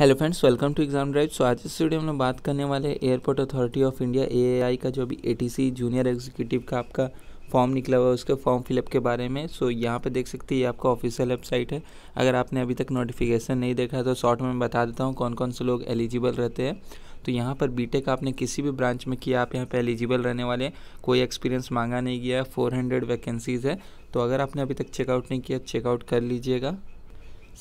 hello friends welcome to exam drive so आज इस video में बात करने वाले airport authority of India AAI का जो भी एटीसी जूनियर एग्जीक्यूटिव का आपका फॉर्म निकला हुआ है उसके फॉर्म फिलअप के बारे में सो so, यहाँ पे देख सकते हैं ये आपका ऑफिशियल वेबसाइट है अगर आपने अभी तक नोटिफिकेशन नहीं देखा तो शॉर्ट में बता देता हूँ कौन कौन से लोग एलिजिबल रहते हैं तो यहाँ पर बीटेक आपने किसी भी ब्रांच में किया आप यहाँ पे एलिजिबल रहने वाले हैं कोई एक्सपीरियंस मांगा नहीं गया फोर हंड्रेड वैकेंसीज़ है तो अगर आपने अभी तक चेकआउट नहीं किया चेकआउट कर लीजिएगा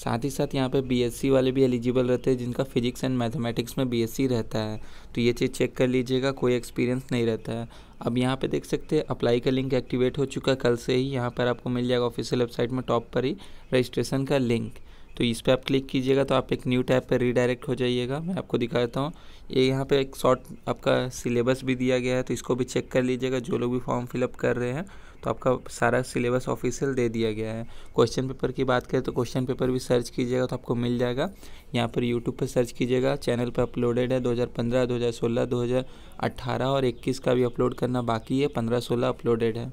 साथ ही साथ यहाँ पे बीएससी वाले भी एलिजिबल रहते हैं जिनका फिजिक्स एंड मैथमेटिक्स में बीएससी रहता है तो ये चीज़ चेक कर लीजिएगा कोई एक्सपीरियंस नहीं रहता है अब यहाँ पे देख सकते हैं अप्लाई का लिंक एक्टिवेट हो चुका है कल से ही यहाँ पर आपको मिल जाएगा ऑफिशियल वेबसाइट में टॉप पर ही रजिस्ट्रेशन का लिंक तो इस पर आप क्लिक कीजिएगा तो आप एक न्यू टैब पर रीडायरेक्ट हो जाइएगा मैं आपको दिखा देता हूँ ये यहाँ पर एक शॉर्ट आपका सिलेबस भी दिया गया है तो इसको भी चेक कर लीजिएगा जो लोग भी फॉर्म फिलअप कर रहे हैं तो आपका सारा सिलेबस ऑफिशियल दे दिया गया है क्वेश्चन पेपर की बात करें तो क्वेश्चन पेपर भी सर्च कीजिएगा तो आपको मिल जाएगा यहाँ पर यूट्यूब पर सर्च कीजिएगा चैनल पर अपलोडेड है 2015, 2016, 2018 और 21 का भी अपलोड करना बाकी है पंद्रह सोलह अपलोडेड है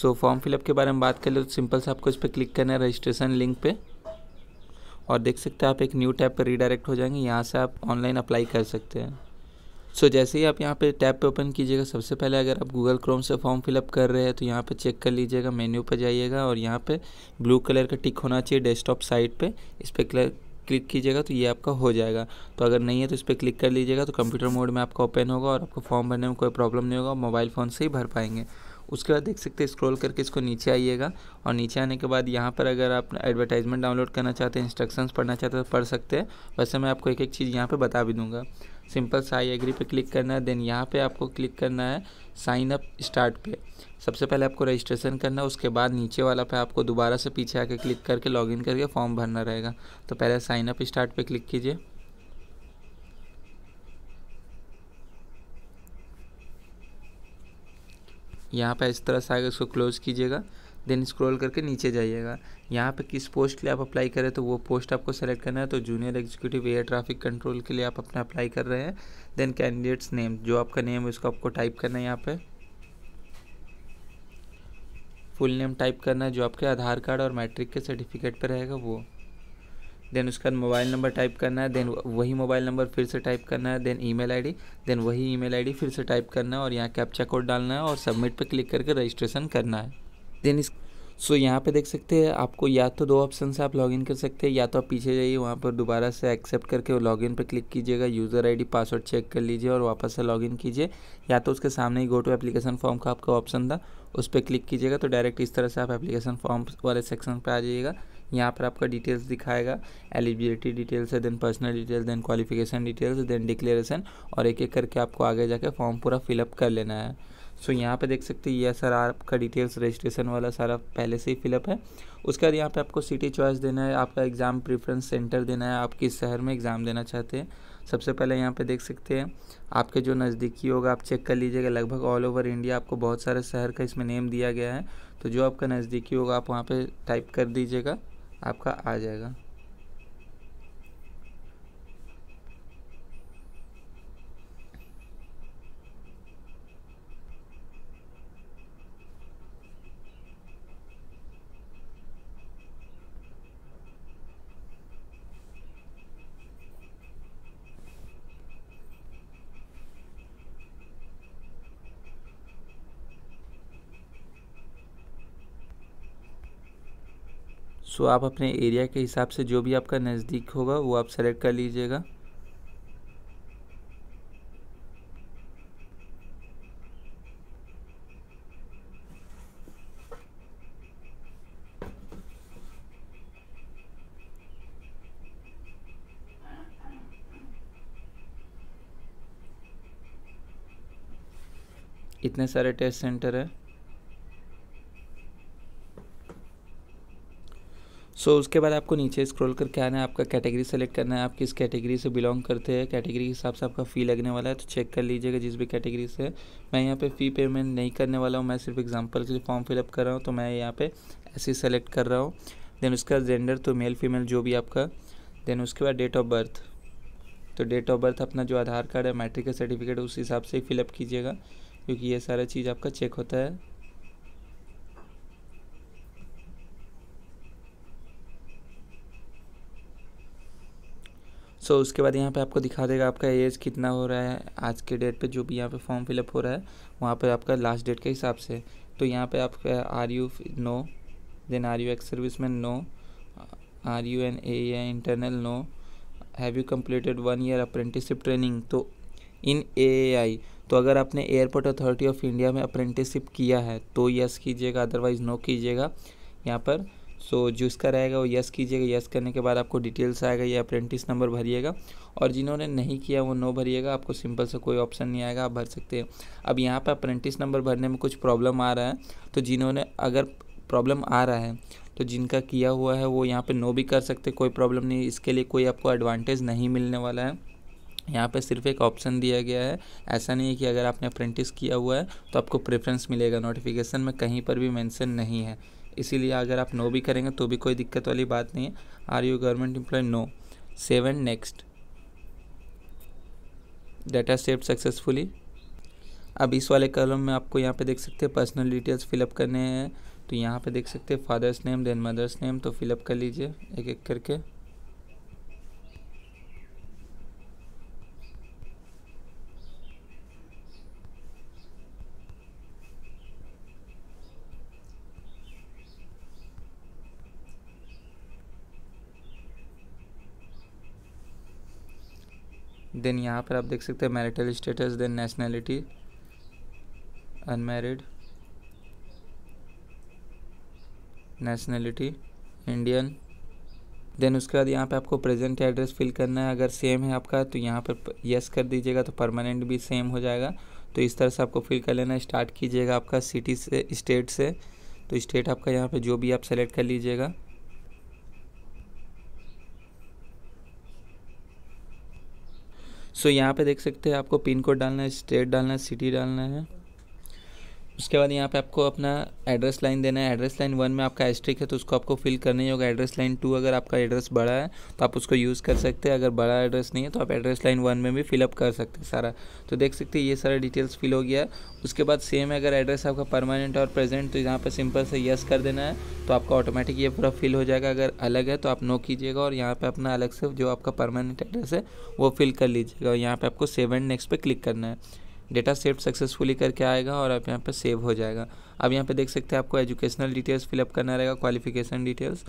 सो फॉर्म फिलअप के बारे में बात कर ले तो सिंपल से आपको इस पर क्लिक करना है रजिस्ट्रेशन लिंक पे और देख सकते हैं आप एक न्यू टैब पर रिडायरेक्ट हो जाएंगे यहाँ से आप ऑनलाइन अप्लाई कर सकते हैं सो so, जैसे ही आप यहाँ पे टैब पे ओपन कीजिएगा सबसे पहले अगर आप गूगल क्रोम से फॉर्म फिलअप कर रहे हैं तो यहाँ पे चेक कर लीजिएगा मेन्यू पर जाइएगा और यहाँ पे ब्लू कलर का टिक होना चाहिए डेस्कटॉप साइट पे इस पर क्लिक क्लिक कीजिएगा तो ये आपका हो जाएगा तो अगर नहीं है तो इस पर क्लिक कर लीजिएगा तो कंप्यूटर मोड में आपका ओपन होगा और आपको फॉर्म भरने में कोई प्रॉब्लम नहीं होगा मोबाइल फ़ोन से ही भर पाएंगे उसके बाद देख सकते हैं स्क्रॉल करके इसको नीचे आइएगा और नीचे आने के बाद यहाँ पर अगर आप एडवर्टाइजमेंट डाउनलोड करना चाहते हैं इंस्ट्रक्शंस पढ़ना चाहते हैं तो पढ़ सकते हैं वैसे मैं आपको एक एक चीज़ यहाँ पर बता भी दूँगा सिंपल साई एग्री पे क्लिक करना है देन यहाँ पे आपको क्लिक करना है साइन अप स्टार्ट पे सबसे पहले आपको रजिस्ट्रेशन करना है उसके बाद नीचे वाला पे आपको दोबारा से पीछे आके क्लिक करके लॉगिन करके फॉर्म भरना रहेगा तो पहले साइन अप स्टार्ट पे क्लिक कीजिए यहाँ पे इस तरह से आगे इसको क्लोज़ कीजिएगा देन स्क्रॉल करके नीचे जाइएगा यहाँ पे किस पोस्ट के लिए आप अप्लाई करें तो वो पोस्ट आपको सेलेक्ट करना है तो junior executive air traffic control के लिए आप अपना अप्लाई कर रहे हैं देन कैंडिडेट्स नेम जो आपका नेम है उसको आपको टाइप करना है यहाँ पर फुल नेम टाइप करना है जो आपके आधार कार्ड और मैट्रिक के सर्टिफिकेट पर रहेगा वो देन उसका मोबाइल नंबर टाइप करना है देन वही मोबाइल नंबर फिर से टाइप करना है देन ईमेल आईडी देन वही ईमेल आईडी फिर से टाइप करना है और यहाँ कैप्चा कोड डालना है और सबमिट पर क्लिक करके रजिस्ट्रेशन करना है देन इस सो so, यहाँ पे देख सकते हैं आपको या तो दो ऑप्शन से आप लॉगिन कर सकते हैं या तो आप पीछे जाइए वहाँ पर दोबारा से एक्सेप्ट करके लॉगिन पर क्लिक कीजिएगा यूज़र आईडी पासवर्ड चेक कर लीजिए और वापस से लॉगिन कीजिए या तो उसके सामने ही गो टू एप्लीकेशन फॉर्म का आपका ऑप्शन था उस पर क्लिक कीजिएगा तो डायरेक्ट इस तरह से आप एप्लीकेशन फॉर्म वाले सेक्शन पर आ जाइएगा यहाँ पर आपका डिटेल्स दिखाएगा एलिजिबिलिटी डिटेल्स है then personal details then qualification details then declaration और एक एक करके आपको आगे जाके फॉर्म पूरा फिलअप कर लेना है सो यहाँ पे देख सकते हैं ये सर आपका डिटेल्स रजिस्ट्रेशन वाला सारा पहले से ही फिलअप है उसके बाद यहाँ पे आपको सिटी चॉइस देना है आपका एग्ज़ाम प्रेफरेंस सेंटर देना है आप किस शहर में एग्ज़ाम देना चाहते हैं सबसे पहले यहाँ पे देख सकते हैं आपके जो नज़दीकी होगा आप चेक कर लीजिएगा लगभग ऑल ओवर इंडिया आपको बहुत सारे शहर का इसमें नेम दिया गया है तो जो आपका नज़दीकी होगा आप वहाँ पर टाइप कर दीजिएगा आपका आ जाएगा सो आप अपने एरिया के हिसाब से जो भी आपका नज़दीक होगा वो आप सेलेक्ट कर लीजिएगा इतने सारे टेस्ट सेंटर हैं सो so, उसके बाद आपको नीचे स्क्रॉल करके आना है आपका कैटेगरी सेलेक्ट करना है आप किस कैटेगरी से बिलोंग करते हैं कैटेगरी के हिसाब से आपका फ़ी लगने वाला है तो चेक कर लीजिएगा जिस भी कैटेगरी से मैं यहाँ पे फ़ी पेमेंट नहीं करने वाला हूँ मैं सिर्फ एग्जांपल के लिए फॉर्म फिलअप कर रहा हूँ तो मैं यहाँ पर ऐसे सेलेक्ट कर रहा हूँ देन उसका जेंडर तो मेल फीमेल जो भी आपका देन उसके बाद डेट ऑफ बर्थ तो डेट ऑफ बर्थ अपना जो आधार कार्ड है मैट्रिक का सर्टिफिकेट उस हिसाब से फिलअप कीजिएगा क्योंकि ये सारा चीज़ आपका चेक होता है सो so, उसके बाद यहाँ पे आपको दिखा देगा आपका एज कितना हो रहा है आज के डेट पे जो भी यहाँ पे फॉर्म फिलअप हो रहा है वहाँ पर आपका लास्ट डेट के हिसाब से तो यहाँ पे आप are you know then are you ex service man no are you an a internal no have you completed one year apprenticeship training तो इन ए आई तो अगर आपने एयरपोर्ट अथॉरिटी ऑफ इंडिया में अप्रेंटिसिप किया है तो yes कीजिएगा otherwise no कीजिएगा यहाँ पर सो so, जो इसका रहेगा वो यस कीजिएगा यस करने के बाद आपको डिटेल्स आएगा या अप्रेंटिस नंबर भरिएगा और जिन्होंने नहीं किया वो नो भरिएगा आपको सिंपल से कोई ऑप्शन नहीं आएगा आप भर सकते हैं अब यहाँ पर अप्रेंटिस नंबर भरने में कुछ प्रॉब्लम आ रहा है तो जिन्होंने अगर प्रॉब्लम आ रहा है तो जिनका किया हुआ है वो यहाँ पर नो भी कर सकते कोई प्रॉब्लम नहीं इसके लिए कोई आपको एडवांटेज नहीं मिलने वाला है यहाँ पे सिर्फ एक ऑप्शन दिया गया है ऐसा नहीं है कि अगर आपने अप्रेंटिस किया हुआ है तो आपको प्रेफरेंस मिलेगा नोटिफिकेशन में कहीं पर भी मेंशन नहीं है इसीलिए अगर आप नो भी करेंगे तो भी कोई दिक्कत वाली बात नहीं है are you government employ no save and next data save successfully अब इस वाले कॉलम में आपको यहाँ पे देख सकते हैं पर्सनल डिटेल्स फिलअप करने हैं तो यहाँ पे देख सकते हैं father's name then mother's name तो फिलअप कर लीजिए एक एक करके देन यहाँ पर आप देख सकते हैं marital status then nationality unmarried nationality Indian then उसके बाद यहाँ पे आपको प्रेजेंट एड्रेस फिल करना है अगर सेम है आपका तो यहाँ पर यस कर दीजिएगा तो परमानेंट भी सेम हो जाएगा तो इस तरह से आपको फिल कर लेना स्टार्ट कीजिएगा आपका सिटी से स्टेट से तो स्टेट आपका यहाँ पे जो भी आप सेलेक्ट कर लीजिएगा सो यहाँ पे देख सकते हैं आपको पिन कोड डालना है स्टेट डालना है सिटी डालना है उसके बाद यहाँ पे आपको अपना एड्रेस लाइन देना है एड्रेस लाइन वन में आपका एस्ट्रिक है तो उसको आपको फिल करना ही होगा एड्रेस लाइन टू अगर आपका एड्रेस बड़ा है तो आप उसको यूज़ कर सकते हैं अगर बड़ा एड्रेस नहीं है तो आप एड्रेस लाइन वन में भी फिलअप कर सकते हैं सारा तो देख सकते हैं ये सारा डिटेल्स फिल हो गया उसके बाद सेम अगर एड्रेस आपका परमानेंट और प्रेजेंट तो यहाँ पर सिंपल से यस कर देना है तो आपका ऑटोमेटिक ये पूरा फिल हो जाएगा अगर अलग है तो आप नो कीजिएगा और यहाँ पर अपना अलग से जो आपका परमानेंट एड्रेस है वो फिल कर लीजिएगा और यहाँ पर आपको सेवन नेक्स्ट पर क्लिक करना है डेटा सेव सक्सेसफुली करके आएगा और आप यहाँ पर सेव हो जाएगा अब यहाँ पर देख सकते हैं आपको एजुकेशनल डिटेल्स फिलअप करना रहेगा क्वालिफिकेशन डिटेल्स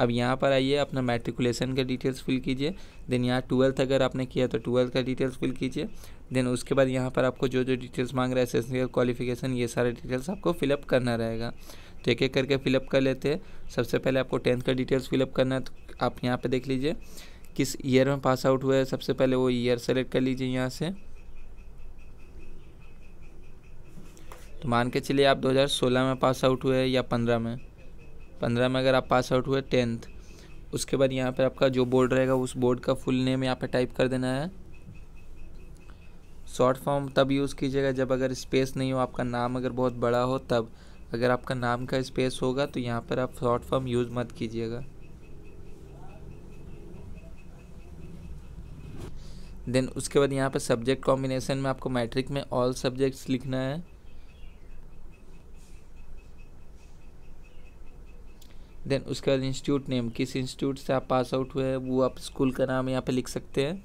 अब यहाँ पर आइए अपना मैट्रिकुलेशन का डिटेल्स फिल कीजिए देन यहाँ ट्वेल्थ अगर आपने किया तो ट्वेल्थ का डिटेल्स फिल कीजिए देन उसके बाद यहाँ पर आपको जो जो डिटेल्स मांग रहा है एसेंशियल क्वालिफिकेशन ये सारे डिटेल्स आपको फिलअप करना रहेगा तो एक एक करके फिलअप कर लेते हैं सबसे पहले आपको टेंथ का डिटेल्स फिलअप करना है तो आप यहाँ पर देख लीजिए किस ईयर में पास आउट हुआ है सबसे पहले वो ईयर सेलेक्ट कर लीजिए यहाँ से तो मान के चलिए आप 2016 में पास आउट हुए या 15 में 15 में अगर आप पास आउट हुए टेंथ उसके बाद यहाँ पर आपका जो बोर्ड रहेगा उस बोर्ड का फुल नेम यहाँ पर टाइप कर देना है शॉर्ट फॉर्म तब यूज़ कीजिएगा जब अगर स्पेस नहीं हो आपका नाम अगर बहुत बड़ा हो तब अगर आपका नाम का स्पेस होगा तो यहाँ पर आप शॉर्ट फॉर्म यूज़ मत कीजिएगा देन उसके बाद यहाँ पर सब्जेक्ट कॉम्बिनेशन में आपको मैट्रिक में ऑल सब्जेक्ट्स लिखना है देन उसके बाद इंस्टीट्यूट नेम किस इंस्टीट्यूट से आप पास आउट हुए हैं वो आप स्कूल का नाम यहाँ पे लिख सकते हैं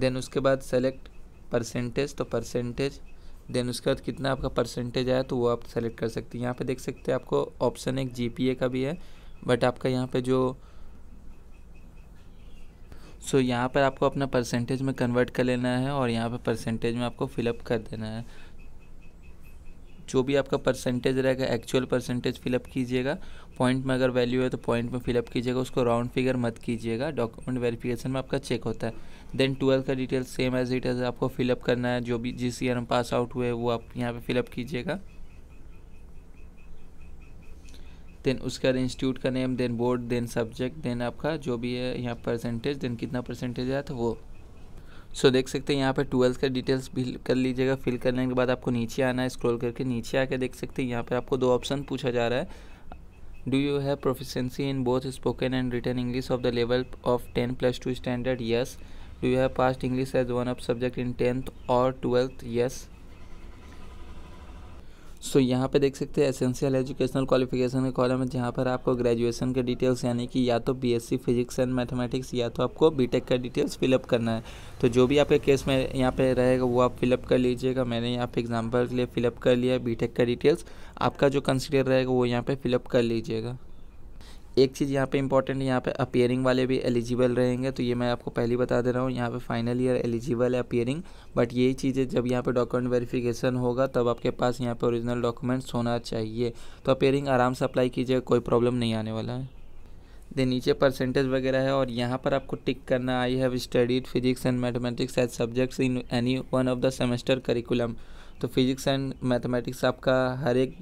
देन उसके बाद सेलेक्ट परसेंटेज तो परसेंटेज देन उसके बाद कितना आपका परसेंटेज आया तो वो आप सेलेक्ट कर सकते हैं यहाँ पे देख सकते हैं आपको ऑप्शन एक जीपीए का भी है बट आपका यहाँ पे जो सो so, यहाँ पर आपको अपना परसेंटेज में कन्वर्ट कर लेना है और यहाँ पर परसेंटेज में आपको फिलअप कर देना है जो भी आपका परसेंटेज रहेगा एक्चुअल परसेंटेज फिलअप कीजिएगा पॉइंट में अगर वैल्यू है तो पॉइंट में फिलअप कीजिएगा उसको राउंड फिगर मत कीजिएगा डॉक्यूमेंट वेरिफिकेशन में आपका चेक होता है देन ट्वेल्थ का detail same as it as आपको फिलअप करना है जो भी जिस ईयर में पास आउट हुए वो आप यहाँ पर फिलअप कीजिएगा देन उसका इंस्टीट्यूट का name then board then subject then आपका जो भी है यहाँ परसेंटेज देन कितना परसेंटेज आया था वो सो देख सकते हैं यहाँ पर ट्वेल्थ का डिटेल्स भी कर लीजिएगा फिल करने के बाद आपको नीचे आना है स्क्रॉल करके नीचे आके देख सकते हैं यहाँ पर आपको दो ऑप्शन पूछा जा रहा है do you have proficiency in both spoken and written English of the level of ten plus two standard yes do you have passed English as one of subject in tenth और twelfth yes so so, यहाँ पे देख सकते हैं essential educational qualification के column है जहाँ पर आपको ग्रेजुएशन के डिटेल्स यानी कि या तो बीएससी फिजिक्स एंड मैथमेटिक्स या तो आपको बीटेक का डिटेल्स फिलअप करना है तो जो भी आपके केस में यहाँ पे रहेगा वो आप फिलअप कर लीजिएगा मैंने यहाँ पे एग्जाम्पल के लिए फिलअप कर लिया है बी का डिटेल्स आपका जो कंसिडर रहेगा वो यहाँ पर फिलअप कर लीजिएगा एक चीज़ यहाँ पे इंपॉर्टेंट है यहाँ पे अपियरिंग वाले भी एलिजिबल रहेंगे तो ये मैं आपको पहली बता दे रहा हूँ यहाँ पे फाइनल ईयर एलिजिबल है अपियरिंग बट यही चीज़ें जब यहाँ पे डॉक्यूमेंट वेरिफिकेशन होगा तब आपके पास यहाँ पे ओरिजिनल डॉक्यूमेंट्स होना चाहिए तो अपियरिंग आराम से अप्लाई कीजिए कोई प्रॉब्लम नहीं आने वाला है दे नीचे परसेंटेज वगैरह है और यहाँ पर आपको टिक करना I have studied physics and mathematics as subjects in any one of the semester curriculum तो फिजिक्स एंड मैथमेटिक्स आपका हर एक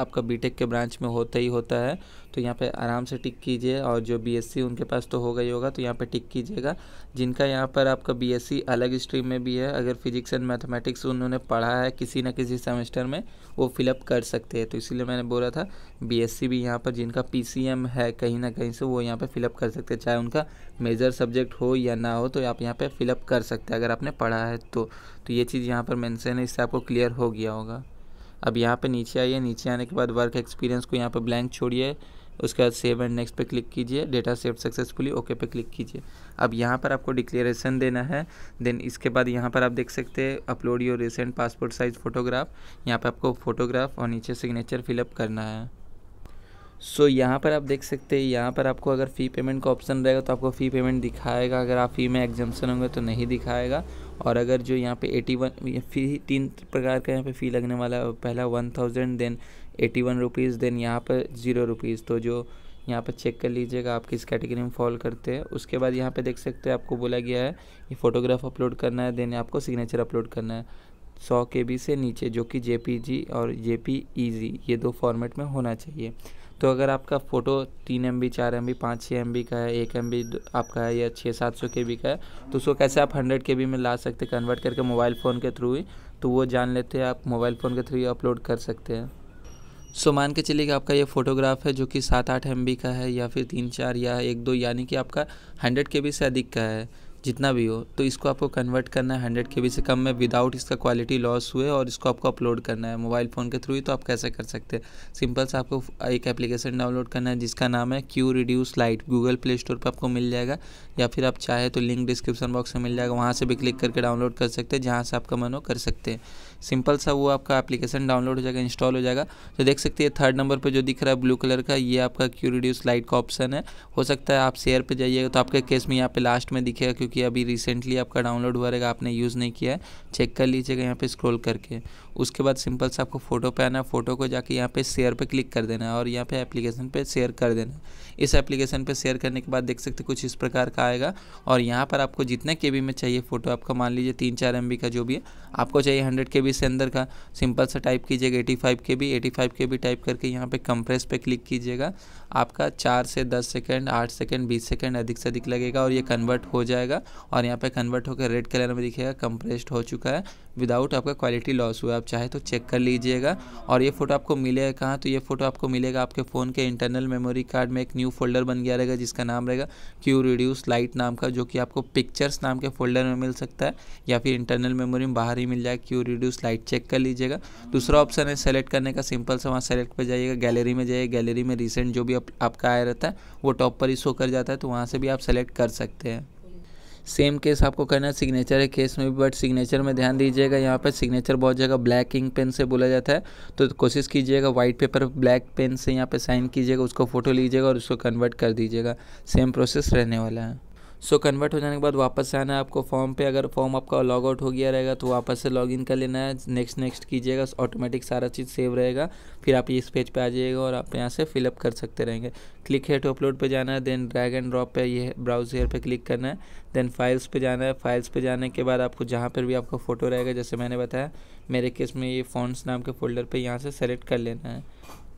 आपका बीटेक के ब्रांच में होता ही होता है तो यहाँ पे आराम से टिक कीजिए और जो बीएससी उनके पास तो होगा ही होगा तो यहाँ पे टिक कीजिएगा जिनका यहाँ पर आपका बीएससी अलग स्ट्रीम में भी है अगर फिजिक्स एंड मैथमेटिक्स उन्होंने पढ़ा है किसी ना किसी सेमेस्टर में वो फिलअप कर सकते हैं तो इसीलिए मैंने बोला था बी भी यहाँ पर जिनका पी है कहीं ना कहीं से वो यहाँ पर फिलअप कर सकते चाहे उनका मेजर सब्जेक्ट हो या ना हो तो आप यहाँ पर फिलअप कर सकते हैं अगर आपने पढ़ा है तो, तो ये चीज़ यहाँ पर मैंसन है इससे आपको क्लियर हो गया होगा अब यहाँ पे नीचे आइए नीचे आने के बाद वर्क एक्सपीरियंस को यहाँ पे ब्लैंक छोड़िए उसके बाद सेव एंड नेक्स्ट पे क्लिक कीजिए डेटा सेव सक्सेसफुली ओके पे क्लिक कीजिए अब यहाँ पर आपको डिक्लेरेशन देना है देन इसके बाद यहाँ पर आप देख सकते हैं upload your recent passport size photograph यहाँ पर आपको फ़ोटोग्राफ और नीचे सिग्नेचर फिलअप करना है सो so, यहाँ पर आप देख सकते हैं यहाँ पर आपको अगर फ़ी पेमेंट का ऑप्शन रहेगा तो आपको फ़ी पेमेंट दिखाएगा अगर आप फ़ी में एग्जामेशन होंगे तो नहीं दिखाएगा और अगर जो यहाँ पे एटी वन फी तीन प्रकार का यहाँ पे फ़ी लगने वाला है पहला one thousand then eighty one rupees then यहाँ पर ज़ीरो रुपीज़ तो जो यहाँ पर चेक कर लीजिएगा आप किस कैटेगरी में फॉल करते हैं उसके बाद यहाँ पर देख सकते हैं आपको बोला गया है ये फ़ोटोग्राफ अपलोड करना है देन आपको सिग्नेचर अपलोड करना है सौ के बी से नीचे जो कि जे और जे ये दो फॉर्मेट में होना चाहिए तो अगर आपका फ़ोटो तीन एम बी चार एम बी पाँच छः एम बी का है एक एम बी आपका है या छः सात सौ के बी का है तो उसको कैसे आप हंड्रेड के बी में ला सकते हैं कन्वर्ट करके मोबाइल फ़ोन के थ्रू ही तो वो जान लेते हैं आप मोबाइल फ़ोन के थ्रू ही अपलोड कर सकते हैं सो मान के चलिए कि आपका ये फोटोग्राफ है जो कि सात आठ एम का है या फिर तीन चार या एक दो यानी कि आपका हंड्रेड के बी से अधिक का है जितना भी हो तो इसको आपको कन्वर्ट करना है हंड्रेड के से कम में विदाउट इसका क्वालिटी लॉस हुए और इसको आपको अपलोड करना है मोबाइल फ़ोन के थ्रू ही तो आप कैसे कर सकते हैं सिंपल से आपको एक एप्लीकेशन डाउनलोड करना है जिसका नाम है Q Reduce Lite Google Play Store पर आपको मिल जाएगा या फिर आप चाहे तो लिंक डिस्क्रिप्शन बॉक्स में मिल जाएगा वहाँ से भी क्लिक करके डाउनलोड कर सकते हैं जहाँ से आपका मन हो कर सकते हैं सिंपल सा वो आपका एप्लीकेशन डाउनलोड हो जाएगा इंस्टॉल हो जाएगा तो देख सकते हैं थर्ड नंबर पर जो दिख रहा है ब्लू कलर का ये आपका क्यू रिड्यूस लाइट का ऑप्शन है हो सकता है आप शेयर पर जाइएगा तो आपके केस में यहाँ पे लास्ट में दिखेगा क्योंकि अभी रिसेंटली आपका डाउनलोड हुआ रहेगा आपने यूज़ नहीं किया है चेक कर लीजिएगा यहाँ पर स्क्रोल करके उसके बाद सिंपल से आपको फ़ोटो पे आना है फ़ोटो को जाके यहाँ पे शेयर पे क्लिक कर देना है और यहाँ पे एप्लीकेशन पे शेयर कर देना है इस एप्लीकेशन पे शेयर करने के बाद देख सकते कुछ इस प्रकार का आएगा और यहाँ पर आपको जितने के में चाहिए फ़ोटो आपका मान लीजिए तीन चार एम का जो भी है आपको चाहिए हंड्रेड के से अंदर का सिंपल सा टाइप कीजिएगा eighty five K B eighty five K B type करके यहाँ पर कंप्रेस पर क्लिक कीजिएगा आपका चार से दस सेकेंड आठ सेकेंड बीस सेकेंड अधिक से अधिक लगेगा और ये कन्वर्ट हो जाएगा और यहाँ पर कन्वर्ट होकर रेड कलर में दिखेगा कंप्रेस्ड हो चुका है विदाउट आपका क्वालिटी लॉस हुआ आप चाहे तो चेक कर लीजिएगा और ये फोटो आपको मिलेगा कहाँ तो ये फोटो आपको मिलेगा आपके फ़ोन के इंटरनल मेमोरी कार्ड में एक न्यू फोल्डर बन गया रहेगा जिसका नाम रहेगा क्यू रिड्यूस लाइट नाम का जो कि आपको पिक्चर्स नाम के फोल्डर में मिल सकता है या फिर इंटरनल मेमोरी में बाहर ही मिल जाएगा क्यू रिड्यूस लाइट चेक कर लीजिएगा दूसरा ऑप्शन है सेलेक्ट करने का सिंपल से वहाँ सेलेक्ट पर जाइएगा गैलरी में जाइए गैलरी में रिसेंट जो भी आपका आया रहता है वो टॉप पर ही शो कर जाता है तो वहाँ से भी आप सेलेक्ट कर सकते हैं सेम केस आपको करना है सिग्नेचर है केस में भी बट सिग्नेचर में ध्यान दीजिएगा यहाँ पर सिग्नेचर बहुत जगह ब्लैक इंक पेन से बोला जाता है तो कोशिश कीजिएगा वाइट पेपर ब्लैक पेन से यहाँ पर साइन कीजिएगा उसको फोटो लीजिएगा और उसको कन्वर्ट कर दीजिएगा सेम प्रोसेस रहने वाला है सो कन्वर्ट हो जाने के बाद वापस आना है आपको फॉर्म पे अगर फॉर्म आपका लॉग आउट हो गया रहेगा तो वापस से लॉग इन कर लेना है नेक्स्ट नेक्स्ट कीजिएगा ऑटोमेटिक सारा चीज़ सेव रहेगा फिर आप इस पेज पे आ जाइएगा और आप यहाँ से फिलअप कर सकते रहेंगे क्लिक है टू अपलोड पर जाना है देन ड्रैग एंड ड्रॉप पर ये ब्राउज हेयर पर क्लिक करना है देन फाइल्स पर जाना है फाइल्स पर जाने के बाद आपको जहाँ पर भी आपका फ़ोटो रहेगा जैसे मैंने बताया मेरे केस में ये फ़ॉन्ट्स नाम के फोल्डर पे यहाँ से सेलेक्ट कर लेना है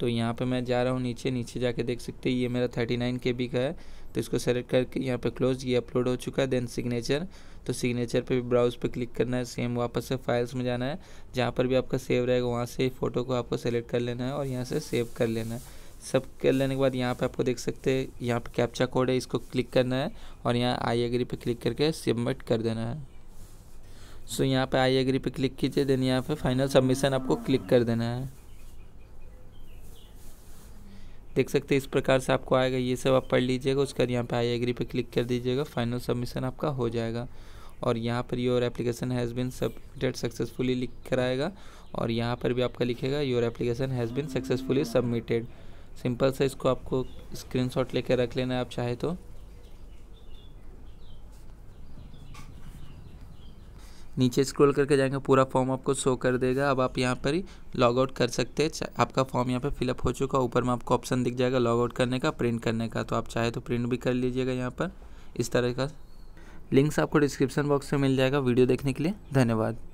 तो यहाँ पे मैं जा रहा हूँ नीचे नीचे जाके देख सकते हैं ये मेरा थर्टी नाइन के बी का है तो इसको सेलेक्ट करके यहाँ पे क्लोज ये अपलोड हो चुका है देन सिग्नेचर तो सिग्नेचर पे भी ब्राउज पे क्लिक करना है सेम वापस से फाइल्स में जाना है जहाँ पर भी आपका सेव रहेगा वहाँ से फ़ोटो को आपको सेलेक्ट कर लेना है और यहाँ से सेव कर लेना है सब कर लेने के बाद यहाँ पे आपको देख सकते हैं यहाँ पे कैप्चा कोड है इसको क्लिक करना है और यहाँ आई एग्री पे क्लिक करके सबमिट कर देना है सो so, यहाँ पे आई एग्री पे क्लिक कीजिए देन यहाँ पे फाइनल सबमिशन आपको क्लिक कर देना है देख सकते हैं इस प्रकार से आपको आएगा ये सब आप पढ़ लीजिएगा उसके बाद यहाँ पर आई एग्री पे क्लिक कर दीजिएगा फाइनल सबमिशन आपका हो जाएगा और यहाँ पर your application has been submitted successfully लिख कर आएगा और यहाँ पर भी आपका लिखेगा your application has been successfully submitted simple सा इसको आपको शॉट लेकर रख लेना है आप चाहे तो नीचे स्क्रॉल करके जाएंगे पूरा फॉर्म आपको शो कर देगा अब आप यहाँ पर ही लॉग आउट कर सकते हैं आपका फॉर्म यहाँ पर फिलअप हो चुका ऊपर में आपको ऑप्शन दिख जाएगा लॉग आउट करने का प्रिंट करने का तो आप चाहे तो प्रिंट भी कर लीजिएगा यहाँ पर इस तरह का लिंक्स आपको डिस्क्रिप्शन बॉक्स में मिल जाएगा वीडियो देखने के लिए धन्यवाद